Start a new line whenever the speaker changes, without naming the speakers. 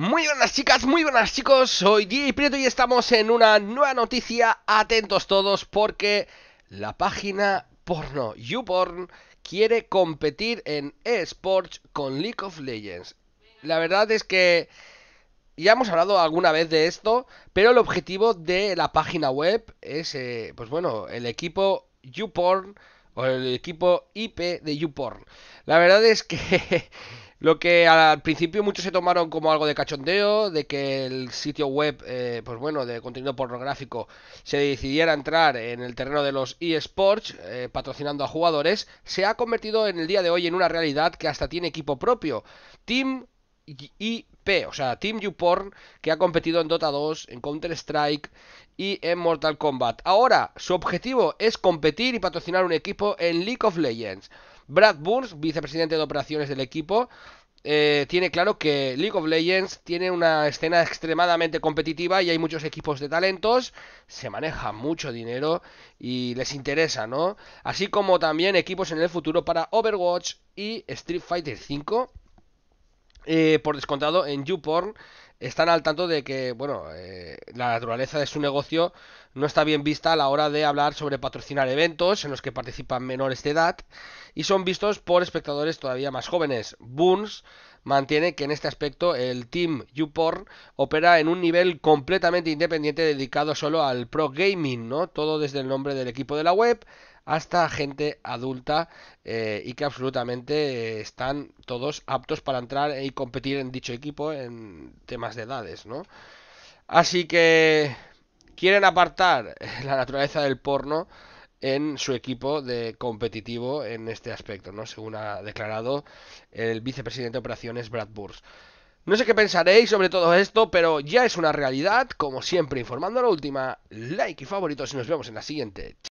Muy buenas chicas, muy buenas chicos, soy DJ Prieto y estamos en una nueva noticia, atentos todos porque la página porno YouPorn quiere competir en eSports con League of Legends. La verdad es que ya hemos hablado alguna vez de esto, pero el objetivo de la página web es, eh, pues bueno, el equipo YouPorn el equipo IP de YouPorn. La verdad es que lo que al principio muchos se tomaron como algo de cachondeo, de que el sitio web, eh, pues bueno, de contenido pornográfico, se decidiera entrar en el terreno de los eSports, eh, patrocinando a jugadores, se ha convertido en el día de hoy en una realidad que hasta tiene equipo propio. Team p o sea, Team YouPorn, que ha competido en Dota 2, en Counter-Strike y en Mortal Kombat. Ahora, su objetivo es competir y patrocinar un equipo en League of Legends. Brad Burns, vicepresidente de operaciones del equipo, eh, tiene claro que League of Legends tiene una escena extremadamente competitiva y hay muchos equipos de talentos, se maneja mucho dinero y les interesa, ¿no? Así como también equipos en el futuro para Overwatch y Street Fighter V eh, por descontado, en YouPorn están al tanto de que, bueno, eh, la naturaleza de su negocio no está bien vista a la hora de hablar sobre patrocinar eventos en los que participan menores de edad y son vistos por espectadores todavía más jóvenes. Boons mantiene que en este aspecto el Team YouPorn opera en un nivel completamente independiente dedicado solo al pro gaming, ¿no? Todo desde el nombre del equipo de la web hasta gente adulta eh, y que absolutamente eh, están todos aptos para entrar y competir en dicho equipo en temas de edades, ¿no? Así que quieren apartar eh, la naturaleza del porno en su equipo de competitivo en este aspecto, ¿no? Según ha declarado el vicepresidente de operaciones Brad Burns. No sé qué pensaréis sobre todo esto, pero ya es una realidad. Como siempre, informando a la última, like y favoritos y nos vemos en la siguiente.